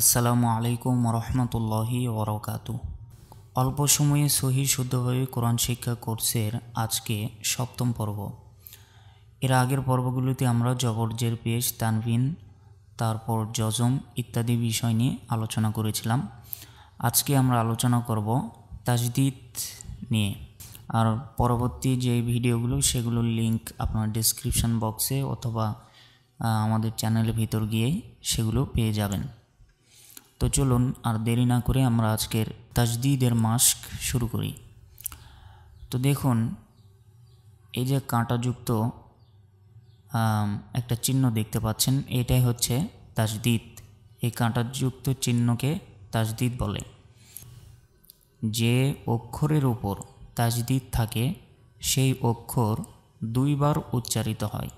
আসসালামু আলাইকুম রহমতুল্লাহি ওরকাত অল্প সময়ে সহি শুদ্ধভাবে কোরআন শিক্ষা কোর্সের আজকে সপ্তম পর্ব এর আগের পর্বগুলোতে আমরা জবরজের পেশ তানভিন তারপর জজম ইত্যাদি বিষয় নিয়ে আলোচনা করেছিলাম আজকে আমরা আলোচনা করব তাজদিদ নিয়ে আর পরবর্তী যে ভিডিওগুলো সেগুলোর লিঙ্ক আপনার ডিসক্রিপশান বক্সে অথবা আমাদের চ্যানেলের ভিতর গিয়েই সেগুলো পেয়ে যাবেন তো চলুন আর দেরি না করে আমরা আজকের তাজদিদের মাস্ক শুরু করি তো দেখুন এই যে কাঁটাযুক্ত একটা চিহ্ন দেখতে পাচ্ছেন এটাই হচ্ছে তাজদিদ এই কাঁটাযুক্ত চিহ্নকে তাজদিদ বলে যে অক্ষরের উপর তাজদিদ থাকে সেই অক্ষর দুইবার উচ্চারিত হয়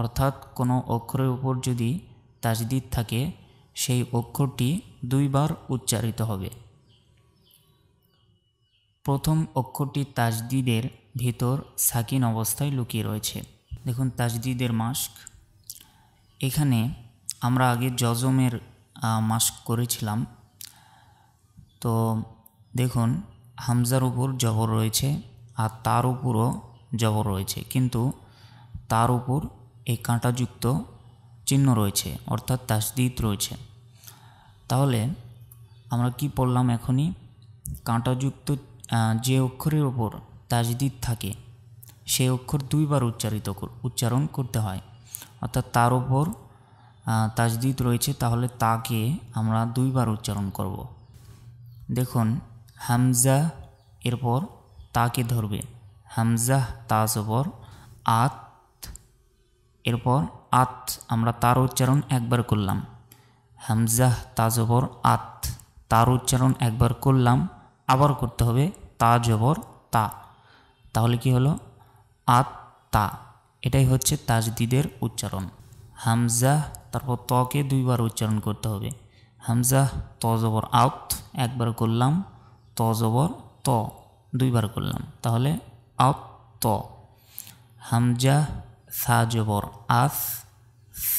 অর্থাৎ কোনো অক্ষরের উপর যদি তাজদিদ থাকে সেই অক্ষরটি দুইবার উচ্চারিত হবে প্রথম অক্ষরটি তাজদিদের ভিতর সাকিন অবস্থায় লুকিয়ে রয়েছে দেখুন তাজদিদের মাস্ক এখানে আমরা আগে জজমের মাস্ক করেছিলাম তো দেখুন হামজার উপর জবর রয়েছে আর তার উপরও জবর রয়েছে কিন্তু তার উপর এই কাঁটাযুক্ত চিহ্ন রয়েছে অর্থাৎ তাসদিদ রয়েছে তাহলে আমরা কি পড়লাম এখনই কাঁটাযুক্ত যে অক্ষরের ওপর তাজদিদ থাকে সে অক্ষর দুইবার উচ্চারিত উচ্চারণ করতে হয় অর্থাৎ তার ওপর তাজদিদ রয়েছে তাহলে তাকে আমরা দুইবার উচ্চারণ করব। দেখুন হামজা এরপর তাকে ধরবে হামজাহ তাজ ওপর আত এরপর আত আমরা তার উচ্চারণ একবার করলাম হামজাহ তাজবর আত তার উচ্চারণ একবার করলাম আবার করতে হবে তা জবর তা তাহলে কি হলো আত তা এটাই হচ্ছে তাজদিদের উচ্চারণ হামজাহ তারপর তকে দুইবার উচ্চারণ করতে হবে হামজাহ ত জবর আউত একবার করলাম ত জবর ত দুইবার করলাম তাহলে আউত ত হামজাহ সা জবর আস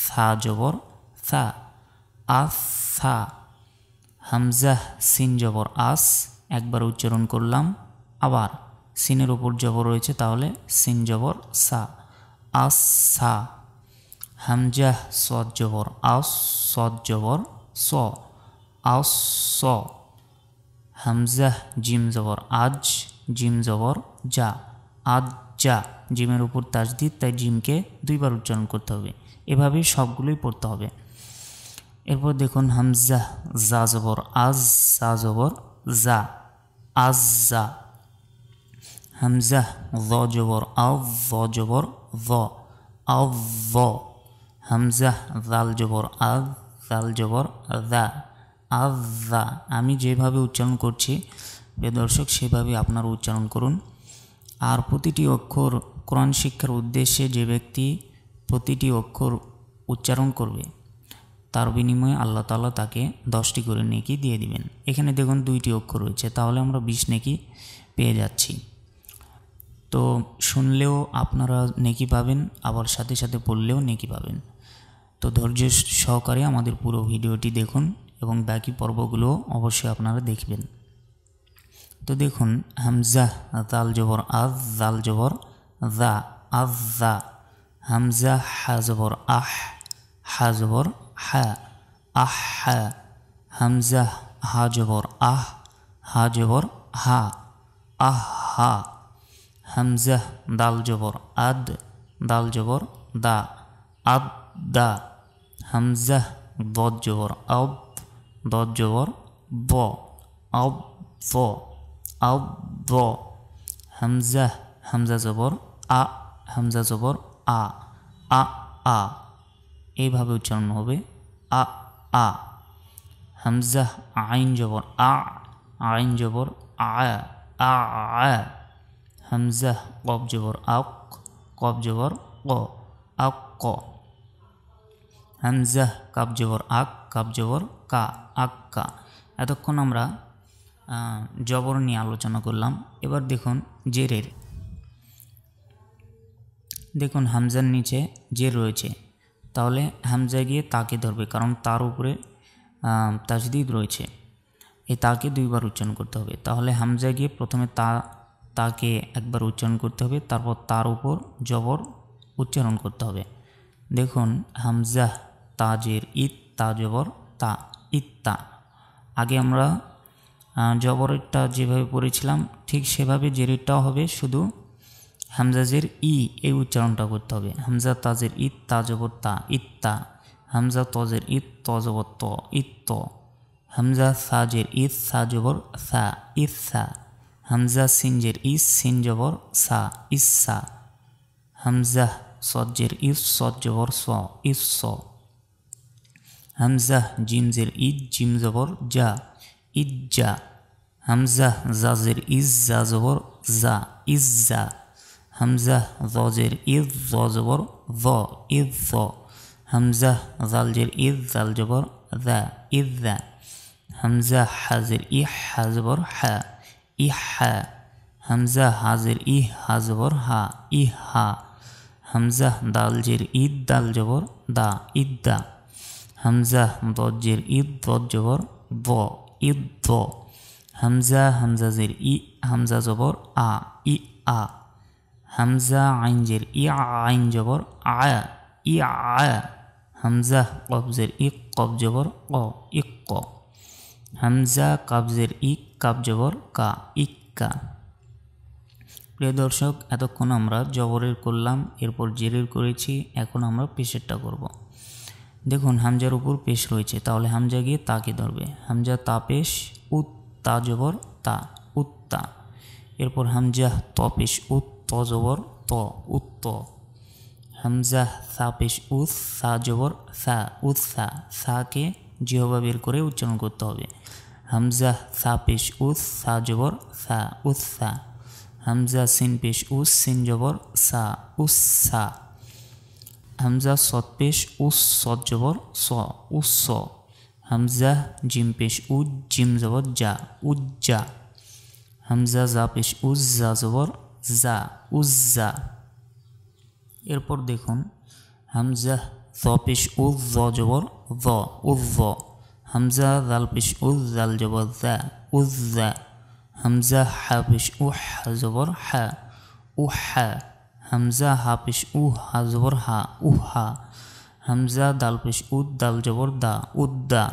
সা জবর সা আস সা হামজাহ সিন জবর আস একবার উচ্চারণ করলাম আবার সিনের ওপর জবর রয়েছে তাহলে সিন জবর সা আস সা হামজাহ সদ জবর আস সদ জবর স আস স হামজাহ জিম জবর আজ জিম জবর যা আজ যা জিমের উপর তাজদিদ তাই জিমকে দুইবার উচ্চারণ করতে হবে এভাবেই সবগুলোই পড়তে হবে এরপর দেখুন হামজা জা জবর আজ জা জবর জা আজ জা হামজাহ জ জবর আও জ জবর জ আও জ হামজা জাল জবর আজ জাল জবর জা আজ জা আমি যেভাবে উচ্চারণ করছি বেদর্শক সেভাবে আপনারা উচ্চারণ করুন আর প্রতিটি অক্ষর কোরআন শিক্ষার উদ্দেশ্যে যে ব্যক্তি প্রতিটি অক্ষর উচ্চারণ করবে তার বিনিময়ে আল্লাহ তালা তাকে দশটি করে নেকি দিয়ে দিবেন এখানে দেখুন দুইটি অক্ষর রয়েছে তাহলে আমরা বিশ নেকি পেয়ে যাচ্ছি তো শুনলেও আপনারা নেকি পাবেন আবার সাথে সাথে পড়লেও নেকি পাবেন তো ধৈর্য সহকারে আমাদের পুরো ভিডিওটি দেখুন এবং বাকি পর্বগুলো অবশ্যই আপনারা দেখবেন তো দেখুন হামজা দাল জবর আজ জাল জবর দা আজ দা হামজা হা জবর আহ হা জবর হা আহ হা হামজা হা জবর আহ হা জবর হা আহ হা হামজা দাল জবর আদ দাল জবর দা আদ দা হামজা ضد جبر أب ضد جبر ب أب ض আব্দ হামজা হামজা জবর আ হামজা জবর আ আ আ এইভাবে উচ্চারণ হবে আ আ হামজা আইন জবর আ আইন জবর আ আ আ হামজা কব জবর আক কব জবর ক আক ক হামজা কাব জবর আক কাব জবর কা আক কা এতক্ষণ আমরা জবর নিয়ে আলোচনা করলাম এবার দেখুন জেরের দেখুন হামজার নিচে জের রয়েছে তাহলে হামজা গিয়ে তাকে ধরবে কারণ তার উপরে তাজদিদ রয়েছে এ তাকে দুইবার উচ্চারণ করতে হবে তাহলে হামজা গিয়ে প্রথমে তা তাকে একবার উচ্চারণ করতে হবে তারপর তার উপর জবর উচ্চারণ করতে হবে দেখুন হামজাহ তাজের ইত তা জবর তা ইত্তা আগে আমরা জবরেরটা যেভাবে পড়েছিলাম ঠিক সেভাবে জেরেরটাও হবে শুধু হামজাজের ই এই উচ্চারণটা করতে হবে হামজা তাজের ইত তা জবর তা ইত্তা হামজা তজের ইত ত ঈদ ত ইত্ত হামজা সাজের ঈদ সা জবর সা ইসা হামজা সিনজের ঈদ সিন জবর সা ইসা হামজাহ সজ্জের ইস সজ জবর স ইস হামজাহ জিমজের ইদ জিম জবর যা إجا همزة زازر إز زازور زا إزا همزة زازر إز زازور ظا إذ همزة زالجر إذ زالجبر ذا إذ ذا همزة حازر إح حازبر حا إحا همزة حازر إيه حازبر ها إها همزة دالجر إد دالجبر دا إدا همزة ضجر إد ضجبر ضو ইদ্দ হামজা হামজাজের ই হামজা জবর আ ই আ হামজা আইনজের ই আইন জবর আয়া ই আয়া হামজা কবজের ই কব জবর অ ই ক হামজা কাবজের ই কাব জবর কা ই কা প্রিয় দর্শক এতক্ষণ আমরা জবরের করলাম এরপর জেরের করেছি এখন আমরা পেশেরটা করব দেখুন হামজার উপর পেশ রয়েছে তাহলে হামজা গিয়ে তাকে ধরবে হামজা তা পেশ উত তা জবর তা উত্তা এরপর হামজা ত পেশ উত জবর ত উত্ত হামজা সা পেশ উস সা জবর সা উৎসা সাকে জিহবা বের করে উচ্চারণ করতে হবে হামজা সা পেশ উস সা জবর সা উৎসা হামজা সিন পেশ উস সিন জবর সা উস সা همزة صاد پیش او صاد جوار صا او صا همزة جیم پیش او جیم زوار جا او جا همزة زا پیش او زا زوار زا او زا এরপর দেখুন همزة জ পেশ أو জ জবর জ أو জ همزة জাল পেশ أو জাল জবর জা أو জা همزة حا পেশ أو حا জবর حا أو حا হামজা হা পেশ উ হা জবর হা উহা হামজা দাল পেশ উদ দাল জবর দা উদ্দা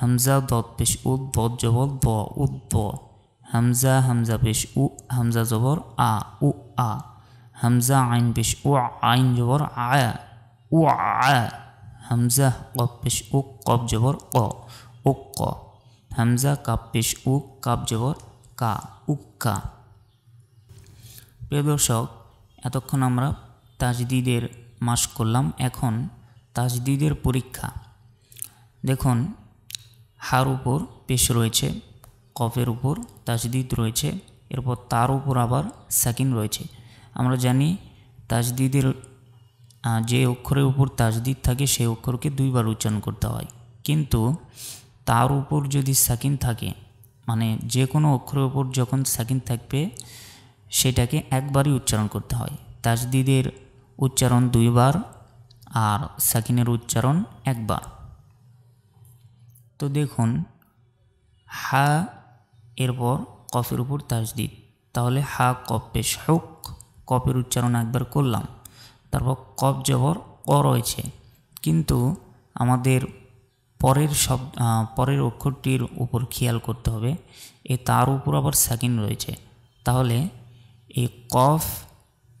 হামজা দত পেশ উদ দত জবর দ উদ্দ হামজা হামজা পিস উ হামজা জবর আ উ আ হামজা আইন পিস উ আইন জবর আ উ আ হামজা কপ পিস উ কপ জবর ক উ ক হামজা কাপ পিস উ কাপ জবর কা কা প্রিয় দর্শক এতক্ষণ আমরা তাজদিদের মাস করলাম এখন তাজদিদের পরীক্ষা দেখুন হার উপর পেশ রয়েছে কফের উপর তাজদিদ রয়েছে এরপর তার উপর আবার সাকিন রয়েছে আমরা জানি তাজদিদের যে অক্ষরের উপর তাজদিদ থাকে সেই অক্ষরকে দুইবার উচ্চারণ করতে হয় কিন্তু তার উপর যদি সাকিন থাকে মানে যে কোনো অক্ষরের উপর যখন সাকিন থাকবে সেটাকে একবারই উচ্চারণ করতে হয় তাজদিদের উচ্চারণ দুইবার আর সাকিনের উচ্চারণ একবার তো দেখুন হা এরপর কফের উপর তাজদিদ তাহলে হা কপে পেশ কপের উচ্চারণ একবার করলাম তারপর কপ জবর ক রয়েছে কিন্তু আমাদের পরের শব্দ পরের অক্ষরটির উপর খেয়াল করতে হবে এ তার উপর আবার সাকিন রয়েছে তাহলে এই কফ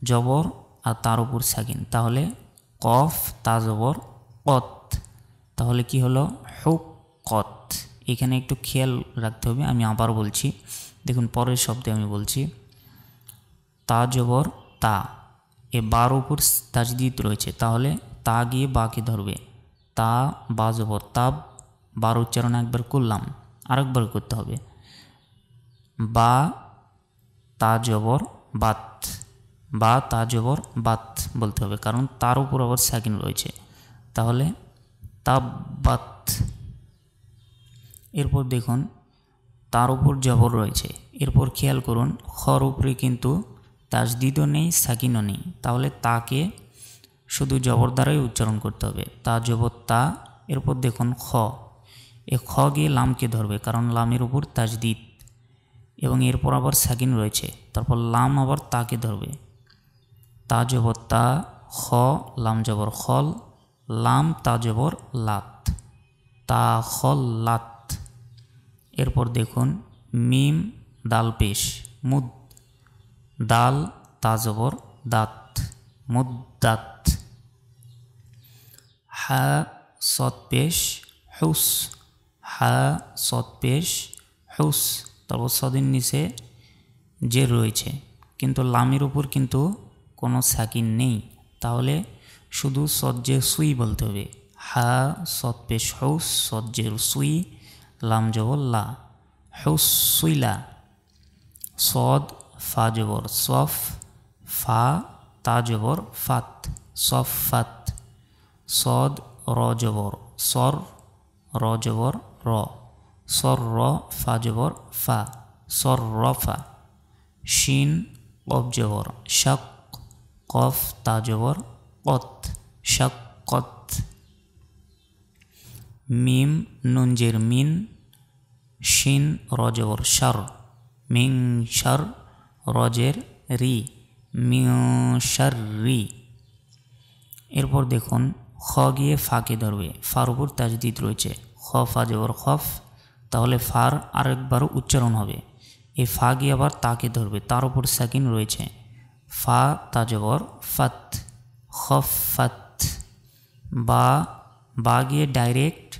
জবর আর তার উপর সাকিন তাহলে কফ তা জবর কত তাহলে কি হলো হুক কত এখানে একটু খেয়াল রাখতে হবে আমি আবার বলছি দেখুন পরের শব্দে আমি বলছি তা জবর তা এ বার উপর তাজদিদ রয়েছে তাহলে তা গিয়ে বাকে ধরবে তা বা জবর তাব বার উচ্চারণ একবার করলাম আরেকবার করতে হবে বা তা জবর বাত বা তা জবর বাত বলতে হবে কারণ তার উপর আবার সাকিন রয়েছে তাহলে তা বাত এরপর দেখুন তার উপর জবর রয়েছে এরপর খেয়াল করুন খর উপরে কিন্তু তাজদিদও নেই সাকিনও নেই তাহলে তাকে শুধু জবর দ্বারাই উচ্চারণ করতে হবে তা জবর তা এরপর দেখুন খ এ খ গিয়ে লামকে ধরবে কারণ লামের উপর তাজদিদ এবং এরপর আবার সাকিন রয়েছে তারপর লাম আবার তাকে ধরবে তা জবর তা খ লাম জবর খল লাম তা জবর লাত তা খল লাত এরপর দেখুন মিম দাল পেশ মুদ দাল তা জবর দাত দাত হা সৎ পেশ হুস হা সৎ পেশ হুস তারপর সদের নিচে যে রয়েছে কিন্তু লামের উপর কিন্তু কোনো সাকিন নেই তাহলে শুধু সজ্জে সুই বলতে হবে হা সৎ পেশ হৌস সজ্জের সুই লাম জবর লা হৌস সুইলা সদ ফা জবর সফ ফা তা জবর ফাত সফ ফাত সদ র জবর সর র জবর র সর্র ফা জবর ফা শিন কফ জবর শক কফ তা জবর কত শক কত মিম নুঞ্জের মিন শিন রজবর সর মিং সর রজের রি মিংসর রি এরপর দেখুন খ গিয়ে ফাঁকে ধরবে ফারুপুর তাজদিদ রয়েছে খ ফা জবর খফ তাহলে ফার আরেকবার উচ্চারণ হবে এই ফা গিয়ে আবার তাকে ধরবে তার উপর সাকিন রয়েছে ফা তাজবর ফাত খফাত বা বা গিয়ে ডাইরেক্ট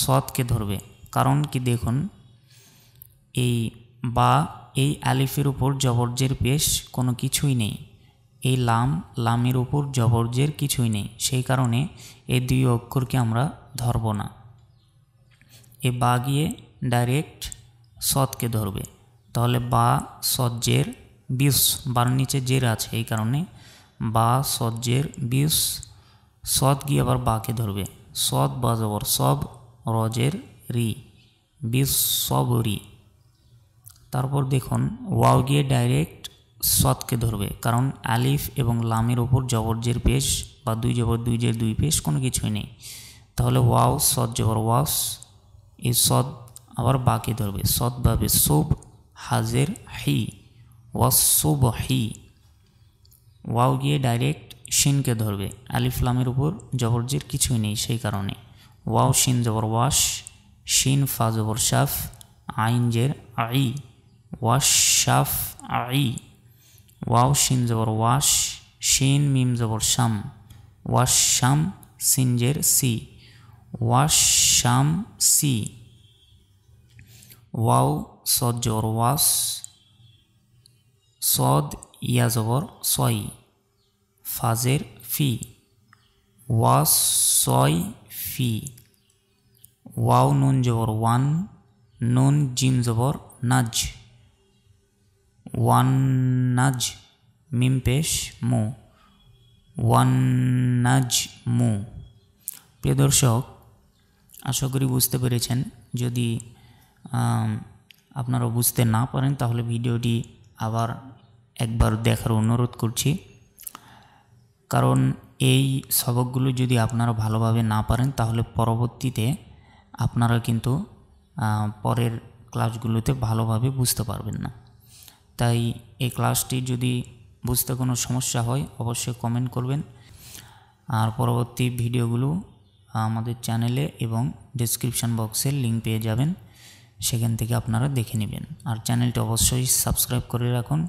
সৎকে ধরবে কারণ কি দেখুন এই বা এই আলিফের উপর জবরজের পেশ কোনো কিছুই নেই এই লাম লামের উপর জবরজের কিছুই নেই সেই কারণে এই দুই অক্ষরকে আমরা ধরব না এ বা গিয়ে ডাইরেক্ট সৎকে ধরবে তাহলে বা সজ্জের বিষ বার নিচে জের আছে এই কারণে বা সজ্জের বিষ সৎ গিয়ে আবার বাকে ধরবে সৎ বা জবর সব রজের রি বিষ সব রি তারপর দেখুন ওয়াও গিয়ে ডাইরেক্ট সৎকে ধরবে কারণ আলিফ এবং লামের ওপর জবরজের পেশ বা দুই জবর দুই জের দুই পেশ কোনো কিছুই নেই তাহলে ওয়াও সৎ জবর ওয়াস এই সৎ আবার বাকি ধরবে সৎভাবে সুব হাজের হি ওয়াসোব হি ওয়াও গিয়ে ডাইরেক্ট শিনকে ধরবে আলিফলামের উপর জবরজির কিছুই নেই সেই কারণে ওয়াও শিন জবর ওয়াশ শিন ফা জবর শাফ আইন জের আই ওয়াশ শাফ আই ওয়াও শিন জবর ওয়াশ শিন মিম জবর শাম ওয়াশ শাম সিনজের সি ওয়াশ শাম সি ওয়াও সদ জবর ওয়াস সদ ইয়া জবর সয় ফাজের ফি ওয়াস সয় ফি ওয়াও নুন জবর ওয়ান নুন জিম জবর নাজ ওয়ান নাজ মিম পেশ মু ওয়ান নাজ মু প্রিয় দর্শক আশা করি বুঝতে পেরেছেন যদি আপনারা বুঝতে না পারেন তাহলে ভিডিওটি আবার একবার দেখার অনুরোধ করছি কারণ এই সবকগুলো যদি আপনারা ভালোভাবে না পারেন তাহলে পরবর্তীতে আপনারা কিন্তু পরের ক্লাসগুলোতে ভালোভাবে বুঝতে পারবেন না তাই এই ক্লাসটি যদি বুঝতে কোনো সমস্যা হয় অবশ্যই কমেন্ট করবেন আর পরবর্তী ভিডিওগুলো আমাদের চ্যানেলে এবং ডিসক্রিপশান বক্সের লিঙ্ক পেয়ে যাবেন সেখান থেকে আপনারা দেখে নেবেন আর চ্যানেলটি অবশ্যই সাবস্ক্রাইব করে রাখুন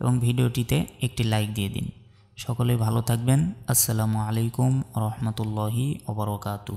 এবং ভিডিওটিতে একটি লাইক দিয়ে দিন সকলে ভালো থাকবেন আসসালামু আলাইকুম রহমতুল্লাহি ওবরকাতু